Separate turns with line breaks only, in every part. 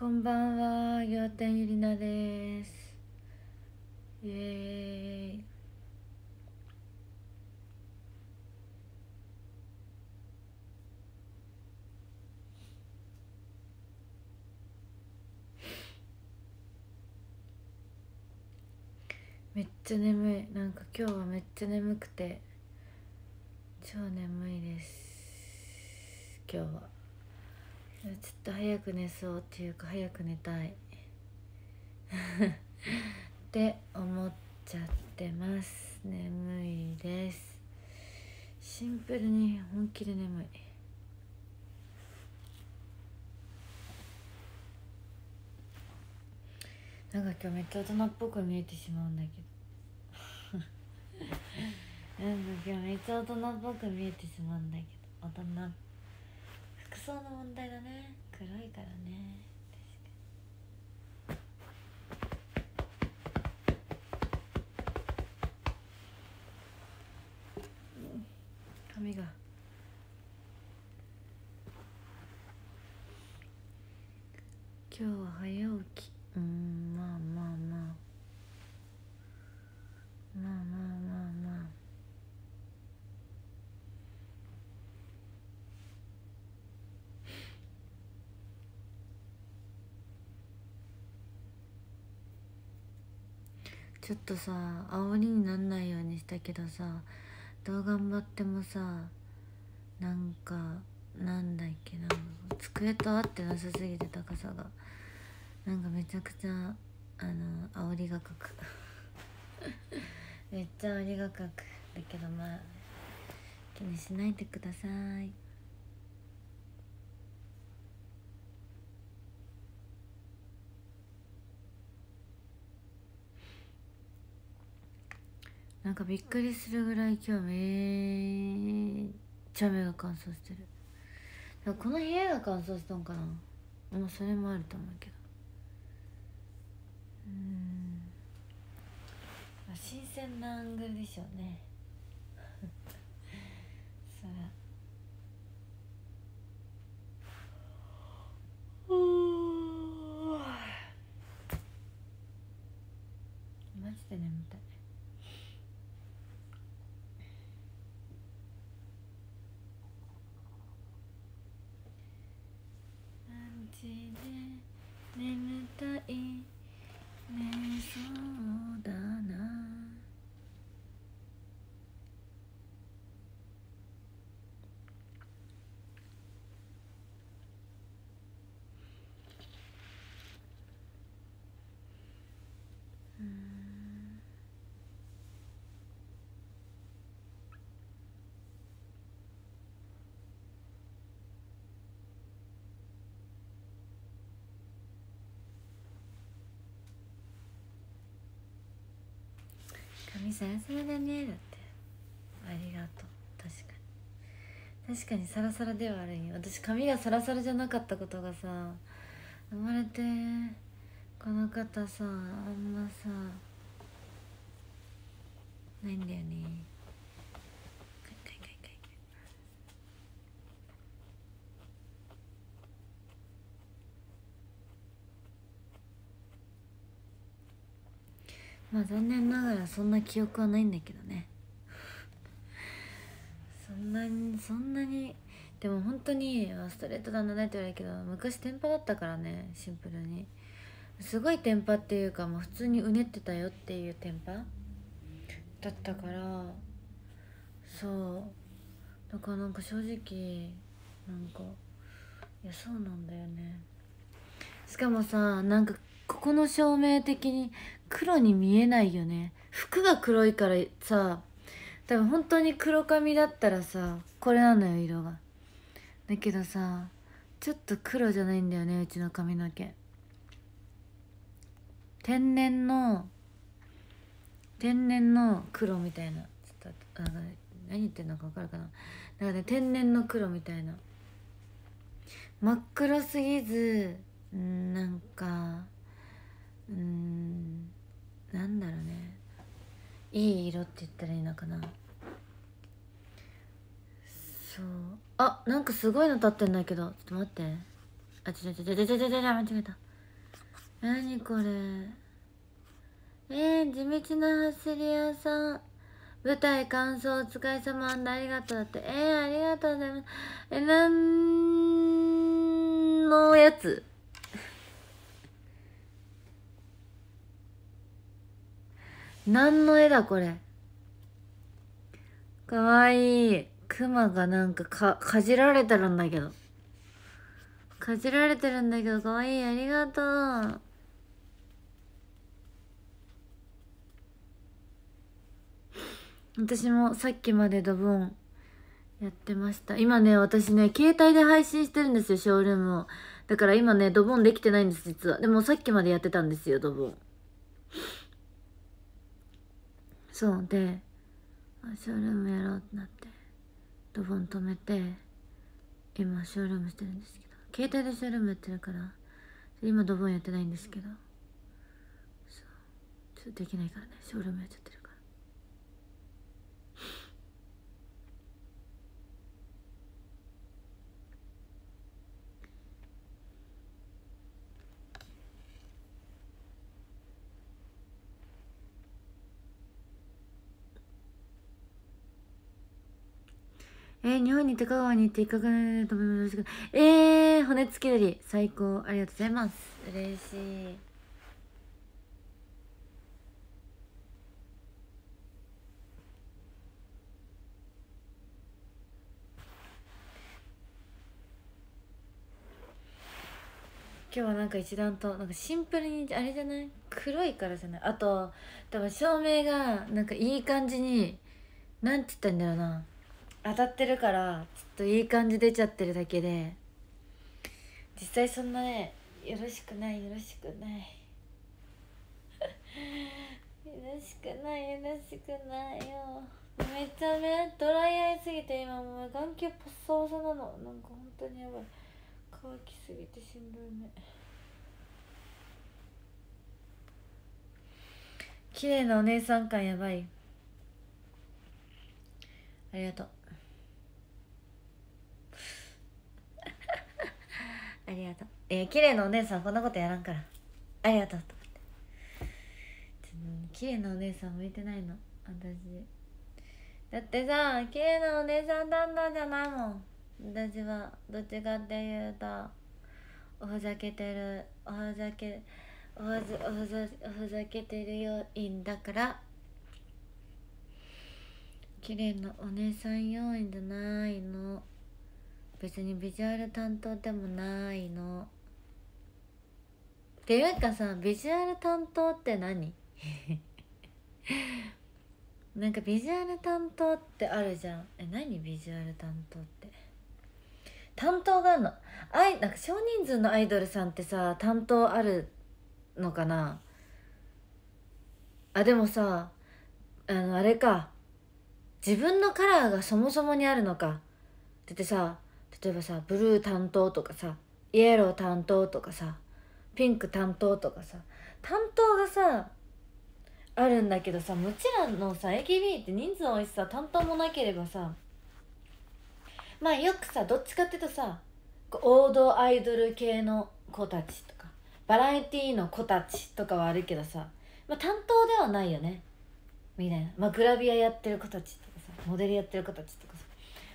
こんばんは、ようてんゆりなです。イエーイ。めっちゃ眠いなんか今日はめっちゃ眠くて超眠いです今日は。ちょっと早く寝そうっていうか早く寝たい って思っちゃってます眠いですシンプルに本気で眠いなんか今日めっちゃ大人っぽく見えてしまうんだけど なんか今日めっちゃ大人っぽく見えてしまうんだけど大人っぽく装の問題だね黒いからね髪が今日は早起きちょっとさ煽りになんないようにしたけどさどう頑張ってもさなんかなんだっけな机と合ってなさすぎて高さがなんかめちゃくちゃあの煽りがかく めっちゃ煽りがかくだけどまあ気にしないでくださいなんかびっくりするぐらい今日めっちゃ目が乾燥してるこの部屋が乾燥したんかなもうそれもあると思うけどうん新鮮なアングルでしょうねそら 髪サラサラだねだってありがとう確かに確かにサラサラではあるんよ私髪がサラサラじゃなかったことがさ生まれてこの方さあんまさないんだよねまあ残念ながらそんな記憶はないんだけどね そんなにそんなにでも本当にストレートだなって言われるけど昔テンパだったからねシンプルにすごいテンパっていうかもう普通にうねってたよっていうテンパだったからそうだからなんか正直なんかいやそうなんだよねしかもさなんかここの照明的に黒に見えないよね服が黒いからさ多分本当に黒髪だったらさこれなのよ色がだけどさちょっと黒じゃないんだよねうちの髪の毛天然の天然の黒みたいなちょっとあの何言ってんのか分かるかなだからね天然の黒みたいな真っ黒すぎずなんかうんなんだろうねいい色って言ったらいいのかなそうあなんかすごいの立ってんだけどちょっと待ってあちょちょちょちょちょちょちょ間違えた何これえー、地道な走り屋さん舞台感想お疲れ様ありがとうだってえー、ありがとうございますえなんのやつ何の絵だこれかわいいクマがなんかかかじられてるんだけどかじられてるんだけどかわいいありがとう私もさっきまでドボンやってました今ね私ね携帯で配信してるんですよショールームをだから今ねドボンできてないんです実はでもさっきまでやってたんですよドボンそうでショールームやろうってなってドボン止めて今ショールームしてるんですけど携帯でショールームやってるから今ドボンやってないんですけどそうちょっとできないからねショールームやっちゃってるえー、日本に行って香川に行って行かないと思いますえー、骨付きり、最高ありがとうございます嬉しい今日はなんか一段となんかシンプルにあれじゃない黒いからじゃないあと多分照明がなんかいい感じになんて言ったんだろうな当たってるからちょっといい感じ出ちゃってるだけで実際そんなねよろしくないよろしくないよろしくないよろしくないよめちゃめちゃドライアイすぎて今もう眼球なのなんか本当にやばい乾きすぎてしんどいね綺麗なお姉さん感やばいありがとうありがとうえ綺麗なお姉さんこんなことやらんからありがとうと思って綺麗なお姉さん向いてないの私だってさ綺麗なお姉さん旦那じゃないもん私はどっちかっていうとおふざけてるおふざけおふざおふざおふざけてる要因だから綺麗なお姉さん要因じゃないの別にビジュアル担当でもないのっていうかさビジュアル担当って何 なんかビジュアル担当ってあるじゃんえ何ビジュアル担当って担当があるのあいなんか少人数のアイドルさんってさ担当あるのかなあでもさあのあれか自分のカラーがそもそもにあるのかだってさ例えばさブルー担当とかさイエロー担当とかさピンク担当とかさ担当がさあるんだけどさもちろんのさ AKB って人数多いしさ担当もなければさまあよくさどっちかっていうとさ王道アイドル系の子たちとかバラエティーの子たちとかはあるけどさ、まあ、担当ではないよねみたいな、まあ、グラビアやってる子たちとかさモデルやってる子たちとか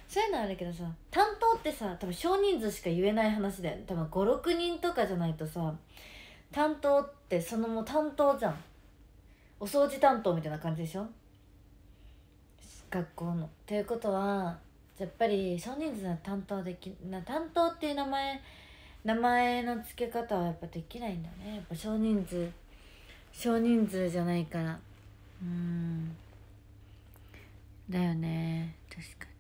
そういうのあるけどさ担当ってさ多分少人数しか言えない話だよ、多分56人とかじゃないとさ担当ってそのもう担当じゃんお掃除担当みたいな感じでしょ学校の。ということはやっぱり少人数は担当できな担当っていう名前名前の付け方はやっぱできないんだねやっぱ少人数少人数じゃないからうんだよね確かに。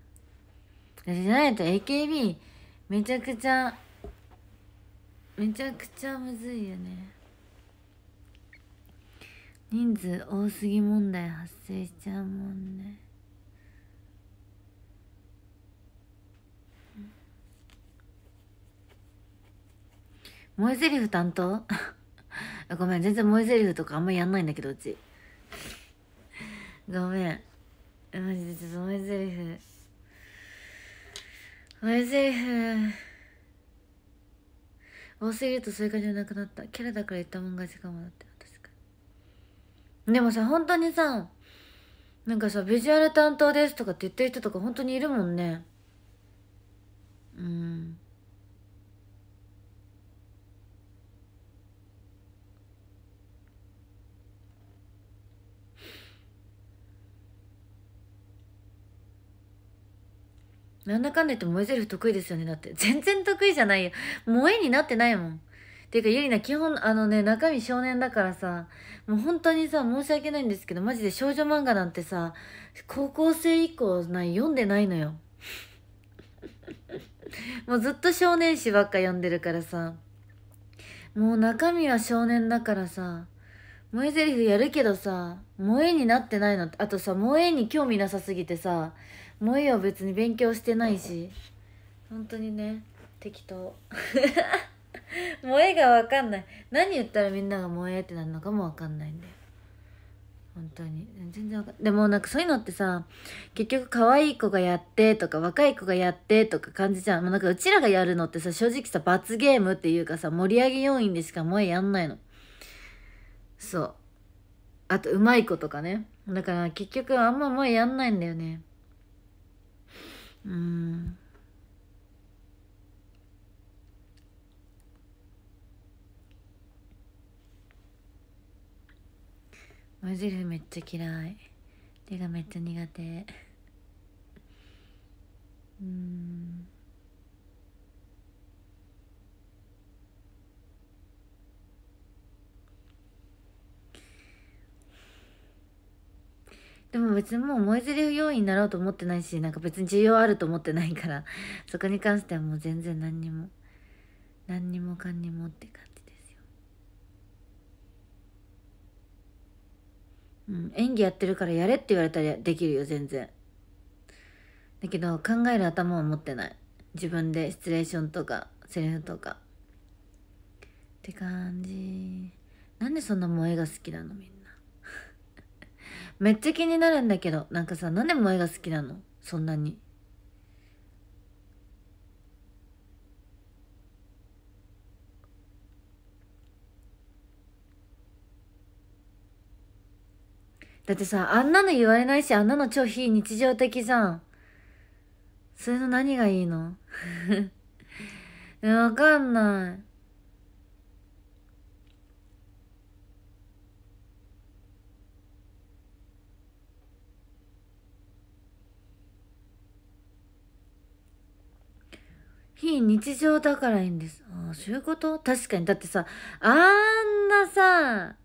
私じゃないと AKB めちゃくちゃめちゃくちゃむずいよね人数多すぎ問題発生しちゃうもんね萌えセリフ担当 ごめん全然萌えセリフとかあんまやんないんだけどうちごめんマジでちょっと萌えセリフむしい多すぎるとそういう感じじゃなくなったキャラだから言ったもん勝ちかもだって確かにでもさ本当にさなんかさビジュアル担当ですとかって言ってる人とか本当にいるもんねうんなんだかんだ言って萌えゼリフ得意ですよね。だって、全然得意じゃないよ。萌えになってないもん。っていうか、ゆりな、基本、あのね、中身少年だからさ、もう本当にさ、申し訳ないんですけど、マジで少女漫画なんてさ、高校生以降ない、読んでないのよ。もうずっと少年誌ばっか読んでるからさ、もう中身は少年だからさ、萌え台詞やるけどさ、萌えになってないの。あとさ、萌えに興味なさすぎてさ、もういいよ別に勉強してないし本当にね適当 萌えが分かんない何言ったらみんなが萌えってなるのかも分かんないんで本当に全然分かんないでもなんかそういうのってさ結局可愛い子がやってとか若い子がやってとか感じちゃうもうなんかうちらがやるのってさ正直さ罰ゲームっていうかさ盛り上げ要因でしか萌えやんないのそうあとうまい子とかねだから結局あんま萌えやんないんだよねうん無めっちゃ嫌い手がめっちゃ苦手うんでも別にもう燃えずれ要因になろうと思ってないし、なんか別に需要あると思ってないから、そこに関してはもう全然何にも、何にもかんにもって感じですよ。うん、演技やってるからやれって言われたらできるよ、全然。だけど考える頭を持ってない。自分でシチュエーションとか、セリフとか。って感じ。なんでそんな萌えが好きなのみんな。めっちゃ気になるんだけど、なんかさ、何で萌えが好きなのそんなに。だってさ、あんなの言われないし、あんなの超非日常的じゃん。それの何がいいの わかんない。非日常だからいいんです。ああ、そういうこと確かに。だってさ、あんなさ、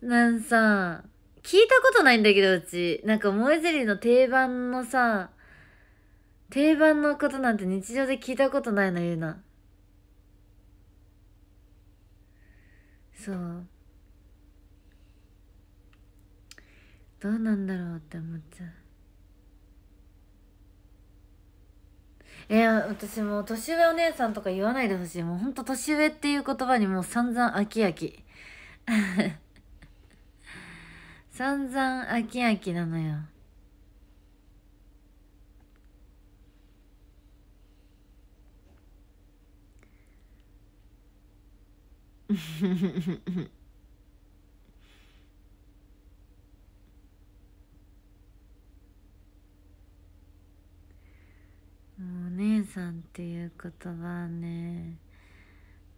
なんさ、聞いたことないんだけど、うち。なんか、萌えゼリーの定番のさ、定番のことなんて日常で聞いたことないの、ゆうな。そう。どうなんだろうって思っちゃう。いや私もう年上お姉さんとか言わないでほしいもうほんと年上っていう言葉にもう散々飽き飽き 散々飽き飽きなのよフフフフ。お姉さんっていう言葉はね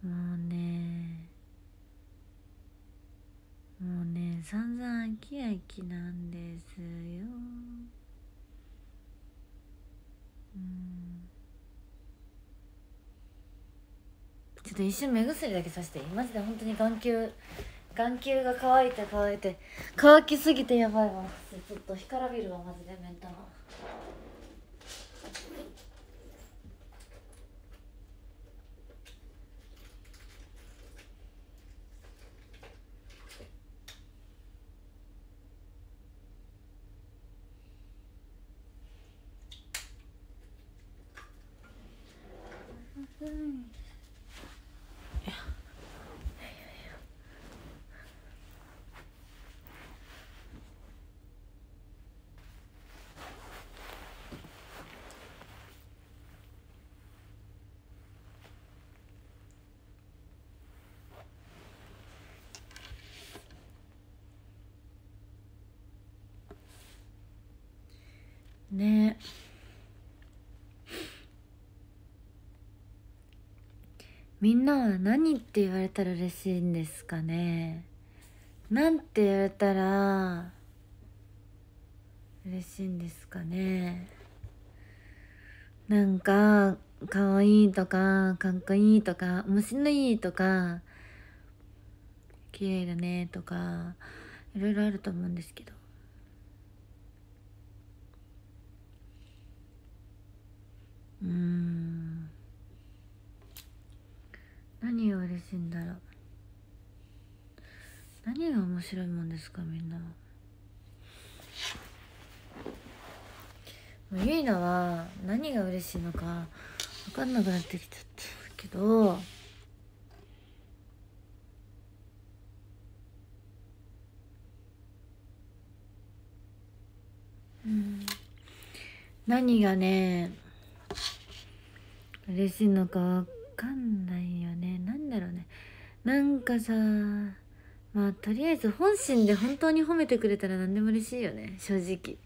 もうねもうね散々飽き飽きなんですようんちょっと一瞬目薬だけさしてマジで本当に眼球眼球が乾いて乾いて乾きすぎてやばいわちょっと干からびるわマジでメンタねみんなは何って言われたら嬉しいんですかねなんて言われたら嬉しいんですかねなんかかわいいとかかっこいいとか虫のいいとか綺麗だねとかいろいろあると思うんですけどうん何が嬉しいんだろう何が面白いもんですかみんなゆいなは何が嬉しいのか分かんなくなってきちゃったけどうん何がね嬉しいのかわかんないよねなんだろうねなんかさまあとりあえず本心で本当に褒めてくれたら何でも嬉しいよね正直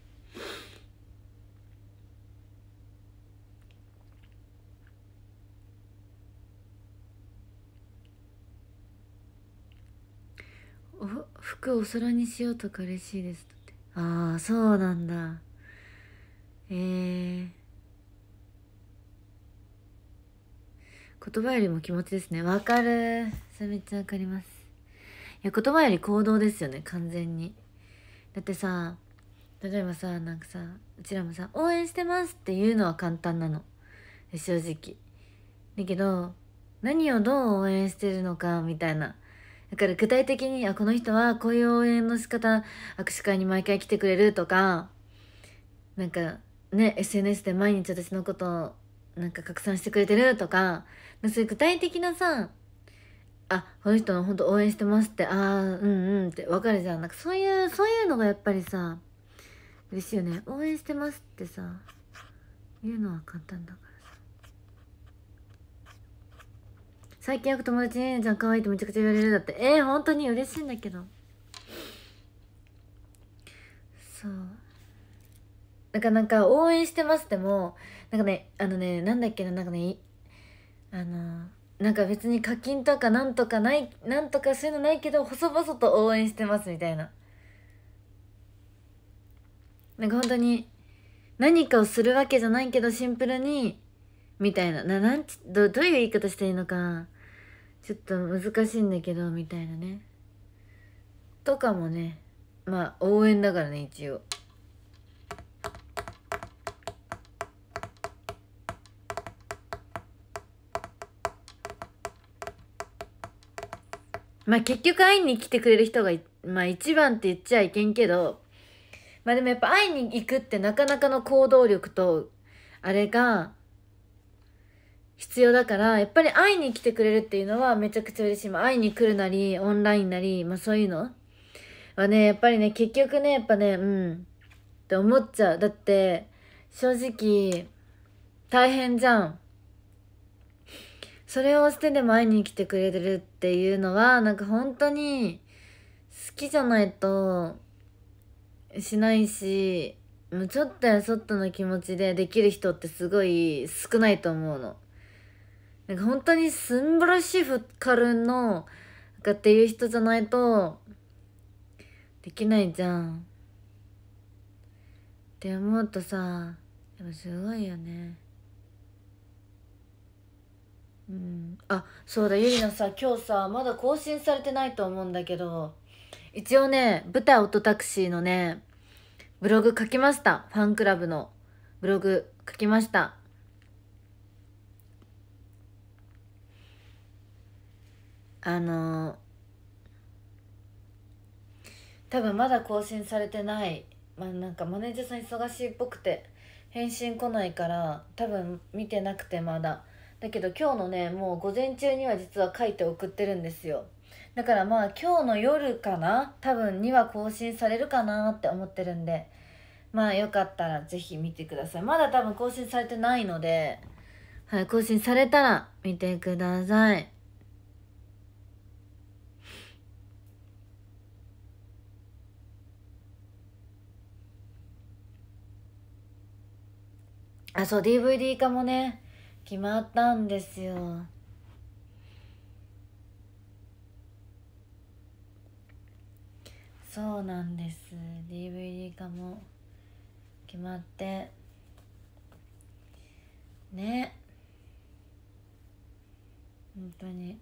お服お空にしようとか嬉しいですってああそうなんだええー言葉よりも気持ちですねわかるそれめっちゃわかりますいや言葉より行動ですよね完全にだってさ例えばさなんかさうちらもさ「応援してます」っていうのは簡単なの正直だけど何をどう応援してるのかみたいなだから具体的にあこの人はこういう応援の仕方握手会に毎回来てくれるとかなんかね SNS で毎日私のことなんか拡散してくれてるとか、そういう具体的なさ、あ、この人の本当応援してますって、ああ、うんうんってわかるじゃん。なんかそういう、そういうのがやっぱりさ、嬉しいよね。応援してますってさ、言うのは簡単だからさ。最近よく友達に、じゃん可愛いってめちゃくちゃ言われるだって。えー、本当に嬉しいんだけど。そう。なんかなんか応援してますでもなんかねあのねなんだっけななんかねあのなんか別に課金とかなんとかないなんとかそういうのないけど細々と応援してますみたいななんか本当に何かをするわけじゃないけどシンプルにみたいなななんちどどういう言い方していいのかちょっと難しいんだけどみたいなねとかもねまあ応援だからね一応。まあ結局会いに来てくれる人が、まあ一番って言っちゃいけんけど、まあでもやっぱ会いに行くってなかなかの行動力と、あれが、必要だから、やっぱり会いに来てくれるっていうのはめちゃくちゃ嬉しい。まあ会いに来るなり、オンラインなり、まあそういうのはね、やっぱりね、結局ね、やっぱね、うん、って思っちゃう。だって、正直、大変じゃん。それを捨てでも会いに来てくれてるっていうのはなんか本当に好きじゃないとしないしもうちょっとやそっとの気持ちでできる人ってすごい少ないと思うの。なんか本当にすんばらしいフカルんのかっていう人じゃないとできないじゃん。って思うとさすごいよね。うん、あそうだゆりなさ今日さまだ更新されてないと思うんだけど一応ね舞台音タクシーのねブログ書きましたファンクラブのブログ書きましたあの多分まだ更新されてない、まあ、なんかマネージャーさん忙しいっぽくて返信来ないから多分見てなくてまだだけど今日のねもう午前中には実は書いて送ってるんですよだからまあ今日の夜かな多分には更新されるかなって思ってるんでまあよかったら是非見てくださいまだ多分更新されてないのではい更新されたら見てくださいあそう DVD 化もね決まったんですよそうなんです DVD 化も決まってね本当にい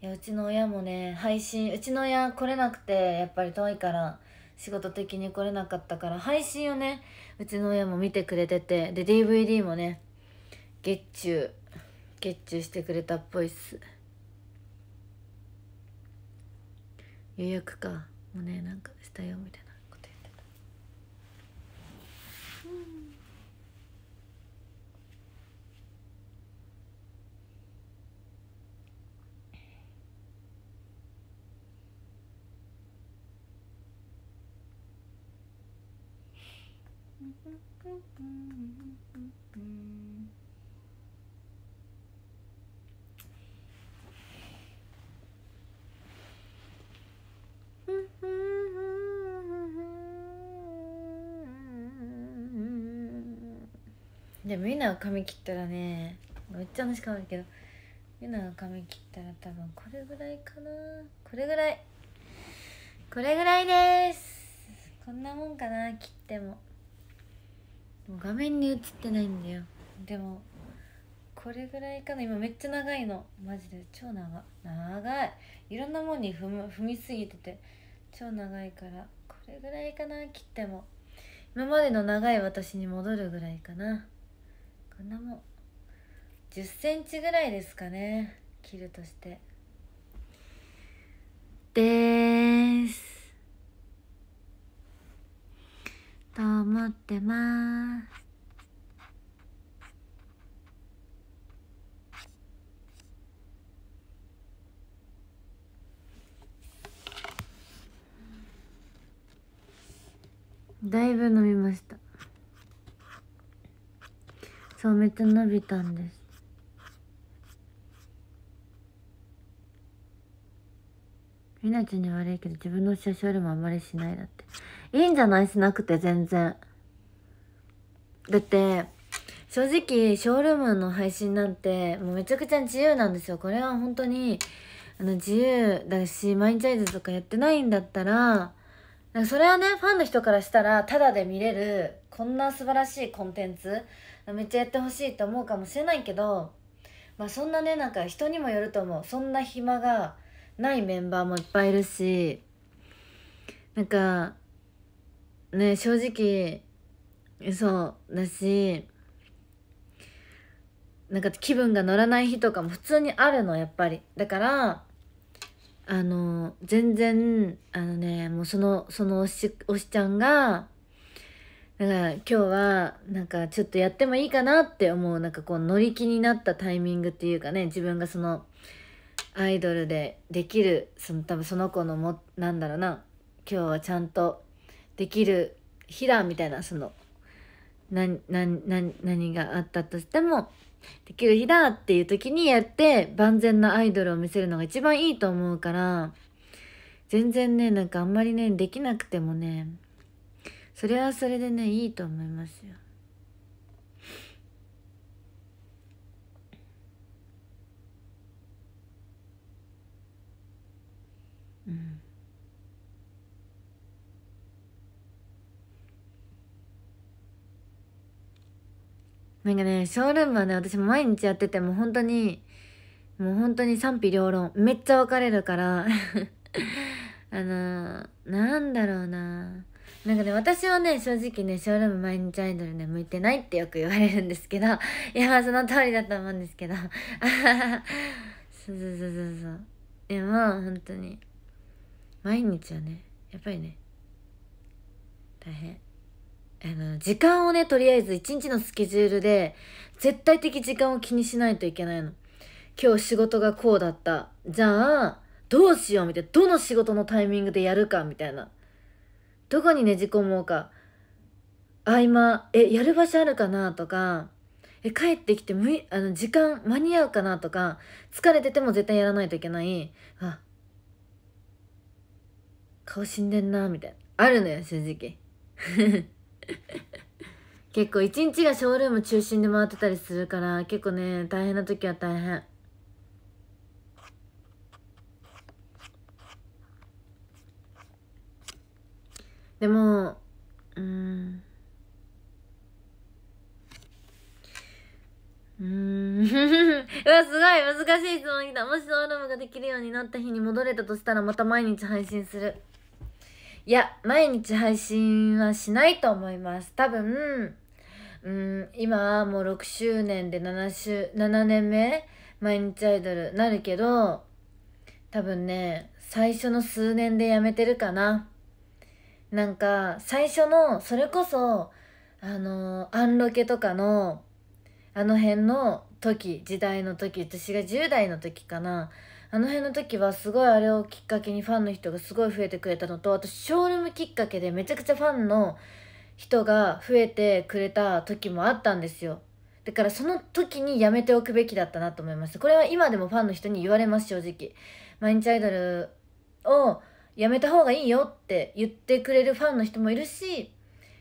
やうちの親もね配信うちの親来れなくてやっぱり遠いから仕事的に来れなかったから配信をねうちの親も見てくれててで DVD もね月中月中してくれたっぽいっす予約かもうねなんかしたよみたいなこと言ってた、うんうんうんうんうんうんでみんなが髪切ったらねめっちゃ話変わるけどみんなが髪切ったら多分これぐらいかなこれぐらいこれぐらいですこんなもんかな切ってももう画面に映ってないんだよでもこれぐらいかな今めっちゃ長いのマジで超長長いいろんなもんに踏む踏みすぎてて超長いからこれぐらいかな切っても今までの長い私に戻るぐらいかなこんなもん1 0ンチぐらいですかね切るとしてですと思ってますだいぶ飲みましたそうめっちゃ伸びたんですみなちゃんに悪いけど自分の写真よりもあんまりしないだっていいんじゃないしなくて全然だって正直ショールームの配信なんてもうめちゃくちゃ自由なんですよこれは本当にあの自由だし毎日アイズとかやってないんだったらそれはねファンの人からしたらタダで見れるこんな素晴らしいコンテンツめっちゃやってほしいと思うかもしれないけど、まあ、そんなねなんか人にもよると思うそんな暇がないメンバーもいっぱいいるしなんかね正直そうだしなんか気分が乗らない日とかも普通にあるのやっぱりだからあの全然あのねもうそのそのおしおしちゃんがだから今日はなんかちょっとやってもいいかなって思うなんかこう乗り気になったタイミングっていうかね自分がそのアイドルでできるその多分その子のもなんだろうな今日はちゃんとできる日だみたいなその何何があったとしてもできる日だっていう時にやって万全なアイドルを見せるのが一番いいと思うから全然ねなんかあんまりねできなくてもねそれはそれでねいいと思いますようんなんかねショールームはね私も毎日やってても本当にもう本当に賛否両論めっちゃ分かれるから あのー、なんだろうななんかね、私はね、正直ね、ショールーム毎日アイドルね、向いてないってよく言われるんですけど、いや、まあその通りだと思うんですけど、そうそうそうそうそう。いや、まあ本当に、毎日はね、やっぱりね、大変。あの、時間をね、とりあえず一日のスケジュールで、絶対的時間を気にしないといけないの。今日仕事がこうだった。じゃあ、どうしようみたいな。どの仕事のタイミングでやるかみたいな。どこにねじ込もうか合間えやる場所あるかなとかえ帰ってきてむいあの時間間に合うかなとか疲れてても絶対やらないといけないあ顔死んでんなみたいなあるのよ正直 結構一日がショールーム中心で回ってたりするから結構ね大変な時は大変でもうんうーん うわ、すごい難しい質問きた。もしソールームができるようになった日に戻れたとしたらまた毎日配信する。いや、毎日配信はしないと思います。多分、うん、今はもう6周年で7週、7年目毎日アイドルなるけど、多分ね、最初の数年でやめてるかな。なんか最初のそれこそあのアンロケとかのあの辺の時時代の時私が10代の時かなあの辺の時はすごいあれをきっかけにファンの人がすごい増えてくれたのとあとショールームきっかけでめちゃくちゃファンの人が増えてくれた時もあったんですよだからその時にやめておくべきだったなと思いますこれは今でもファンの人に言われます正直毎日アイドルをやめた方がいいよって言ってくれるファンの人もいるしい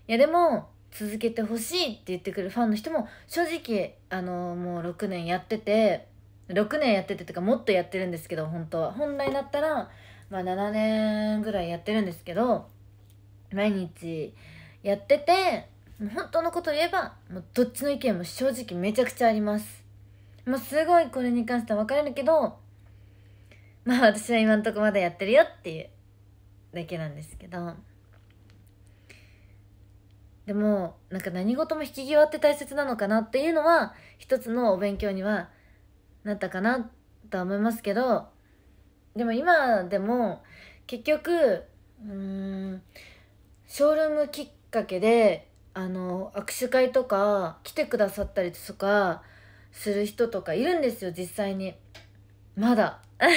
やでも続けてほしいって言ってくるファンの人も正直あのもう6年やってて6年やっててとかもっとやってるんですけど本当は本来だったら、まあ、7年ぐらいやってるんですけど毎日やってて本当のこと言えばもうどっちの意見も正直めちゃくちゃありますもうすごいこれに関しては分かれるけどまあ私は今んとこまだやってるよっていうだけなんですけどでもなんか何事も引き際って大切なのかなっていうのは一つのお勉強にはなったかなとは思いますけどでも今でも結局うんショールームきっかけであの握手会とか来てくださったりとかする人とかいるんですよ実際にまだ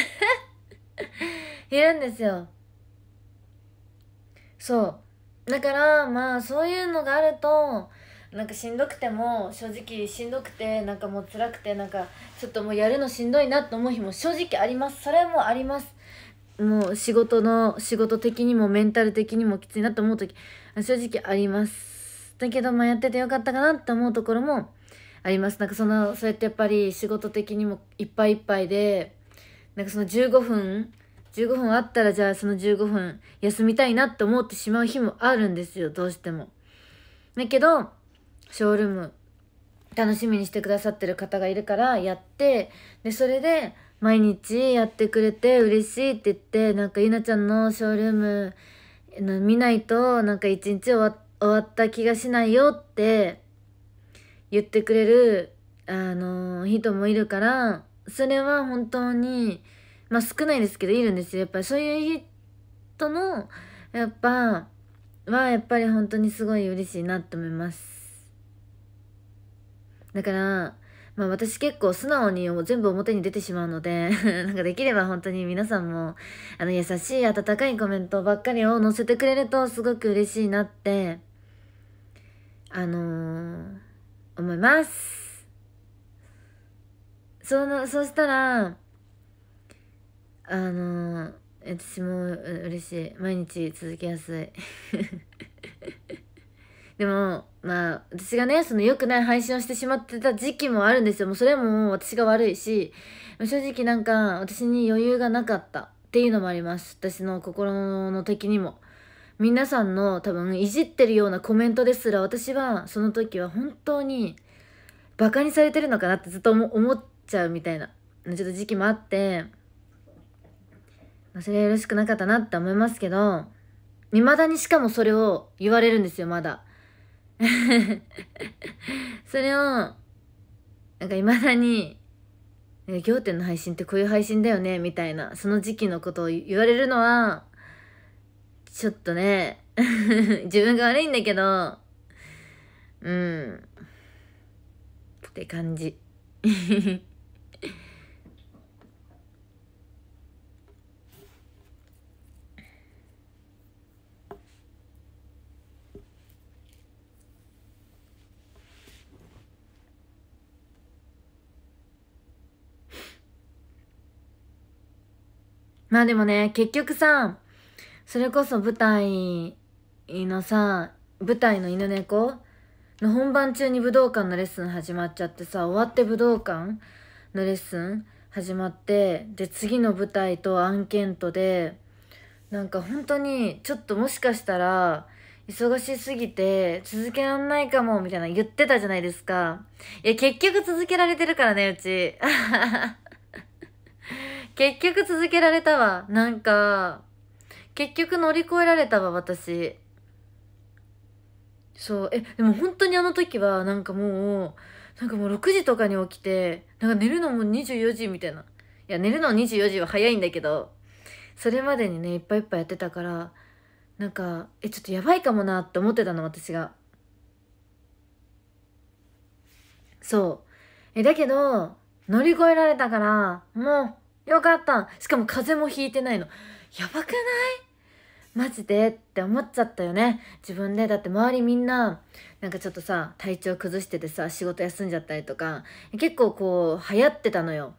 いるんですよそうだからまあそういうのがあるとなんかしんどくても正直しんどくてなんかもう辛くてなんかちょっともうやるのしんどいなと思う日も正直ありますそれもありますもう仕事の仕事的にもメンタル的にもきついなと思う時正直ありますだけどまあやっててよかったかなって思うところもありますなんかそのそうやってやっぱり仕事的にもいっぱいいっぱいでなんかその15分15分あったらじゃあその15分休みたいなって思ってしまう日もあるんですよどうしても。だけどショールーム楽しみにしてくださってる方がいるからやってでそれで毎日やってくれて嬉しいって言ってなんかゆなちゃんのショールーム見ないとなんか一日終わ終わった気がしないよって言ってくれるあの人もいるからそれは本当に。まあ少ないですけどいるんですよ。やっぱりそういう人の、やっぱ、はやっぱり本当にすごい嬉しいなって思います。だから、まあ私結構素直に全部表に出てしまうので なんかできれば本当に皆さんも、あの優しい温かいコメントばっかりを載せてくれるとすごく嬉しいなって、あのー、思います。その、そしたら、あの私も嬉しい毎日続けやすい でもまあ私がねその良くない配信をしてしまってた時期もあるんですよもうそれも私が悪いし正直なんか私に余裕がなかったっていうのもあります私の心の敵にも皆さんの多分いじってるようなコメントですら私はその時は本当にバカにされてるのかなってずっと思っちゃうみたいなちょっと時期もあってまあ、それはよろしくなかったなって思いますけど、未だにしかもそれを言われるんですよ、まだ。それを、なんか未だに、仰天の配信ってこういう配信だよね、みたいな、その時期のことを言われるのは、ちょっとね、自分が悪いんだけど、うん。って感じ。まあでもね、結局さ、それこそ舞台のさ、舞台の犬猫の本番中に武道館のレッスン始まっちゃってさ、終わって武道館のレッスン始まって、で、次の舞台とアンケートで、なんか本当にちょっともしかしたら、忙しすぎて続けらんないかもみたいな言ってたじゃないですか。いや、結局続けられてるからね、うち。結局続けられたわ。なんか、結局乗り越えられたわ、私。そう。え、でも本当にあの時は、なんかもう、なんかもう6時とかに起きて、なんか寝るのも24時みたいな。いや、寝るの24時は早いんだけど、それまでにね、いっぱいいっぱいやってたから、なんか、え、ちょっとやばいかもなって思ってたの、私が。そう。え、だけど、乗り越えられたから、もう、よかったしかも風邪もひいてないのやばくないマジでって思っちゃったよね自分でだって周りみんななんかちょっとさ体調崩しててさ仕事休んじゃったりとか結構こう流行ってたのよ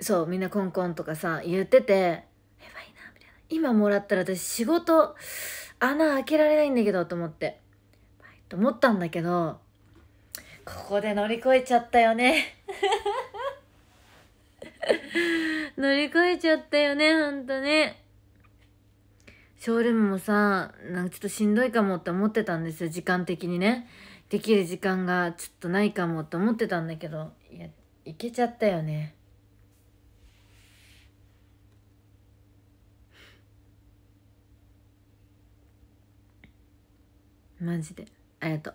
そうみんなコンコンとかさ言っててやばいなみたいな今もらったら私仕事穴開けられないんだけどと思ってと思ったんだけどここで乗り越えちゃったよね 乗り越えちゃったよね、ほんとね。ショールームもさ、なんかちょっとしんどいかもって思ってたんですよ、時間的にね。できる時間がちょっとないかもって思ってたんだけど、いや、いけちゃったよね。マジで。ありがとう。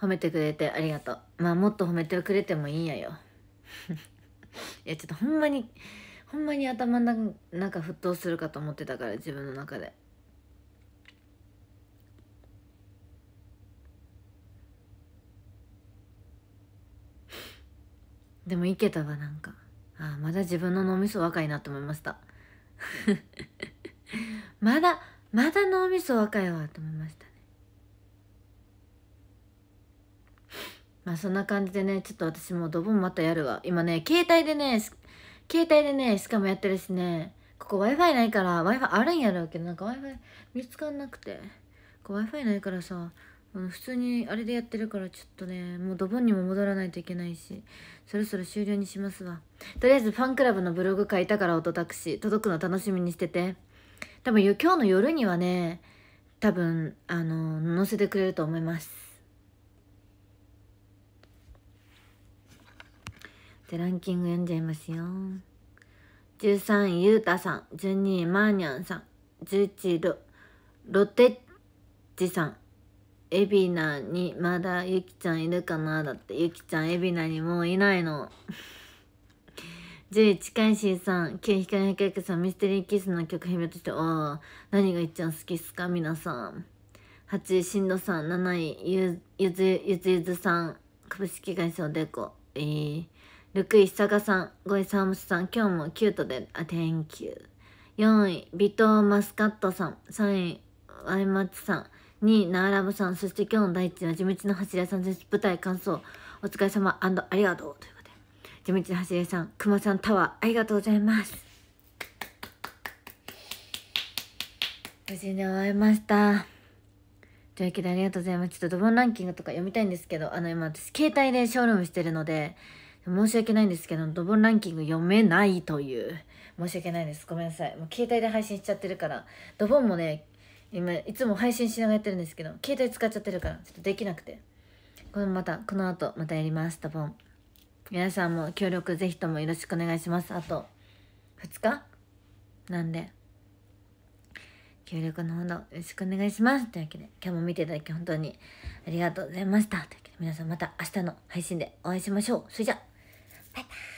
褒めてくれてありがとう。まあもっと褒めてくれてもいいんやよ。いやちょっとほんまにほんまに頭の中沸騰するかと思ってたから自分の中で。でもいけたわなんかあまだ自分の脳みそ若いなと思いました まだまだ脳みそ若いわと思いましたまあそんな感じでね、ちょっと私もドボンまたやるわ。今ね、携帯でね、携帯でね、しかもやってるしね、ここ Wi-Fi ないから、Wi-Fi あるんやろうけど、なんか Wi-Fi 見つかんなくて。Wi-Fi ないからさ、普通にあれでやってるからちょっとねもうドボンにも戻らないといけないしそろそろ終了にしますわとりあえずファンクラブのブログ書いたから音タクシー届くの楽しみにしてて多分今日の夜にはね多分あの載せてくれると思いますじゃランキング読んじゃいますよ。13位、ゆうたさん。12位、まーにゃんさん。11位、ロロテッチさん。エビナにまだゆきちゃんいるかなだって。ゆきちゃん、エビナにもういないの。10位、近いしんさん。9位、光の客さん。ミステリーキスの曲姫として、おー、何がいっちゃん好きっすか皆さん。8位、しんどさん。7位、ゆゆずゆずゆずさん。株式会社おでこ。えー6位、久坂さん。5位、サムスさん。今日もキュートで、あ、Thank you。4位、ビトーマスカットさん。三位、ワイマッさん。二位、ナーラブさん。そして今日の第一は、地道の走り屋さんです。舞台感想、お疲れ様ありがとう。ということで、地道の走り屋さん、くまさんタワー、ありがとうございます。無事に終わりました。というわけでありがとうございます。ちょっとドボンランキングとか読みたいんですけど、あの今私携帯でショールームしてるので、申し訳ないんですけど、ドボンランキング読めないという。申し訳ないです。ごめんなさい。もう携帯で配信しちゃってるから、ドボンもね、今、いつも配信しながらやってるんですけど、携帯使っちゃってるから、ちょっとできなくて。これまた、この後、またやります、ドボン。皆さんも協力ぜひともよろしくお願いします。あと、2日なんで、協力のほどよろしくお願いします。というわけで、今日も見ていただき本当にありがとうございました。というわけで、皆さんまた明日の配信でお会いしましょう。それじゃあ。拜拜。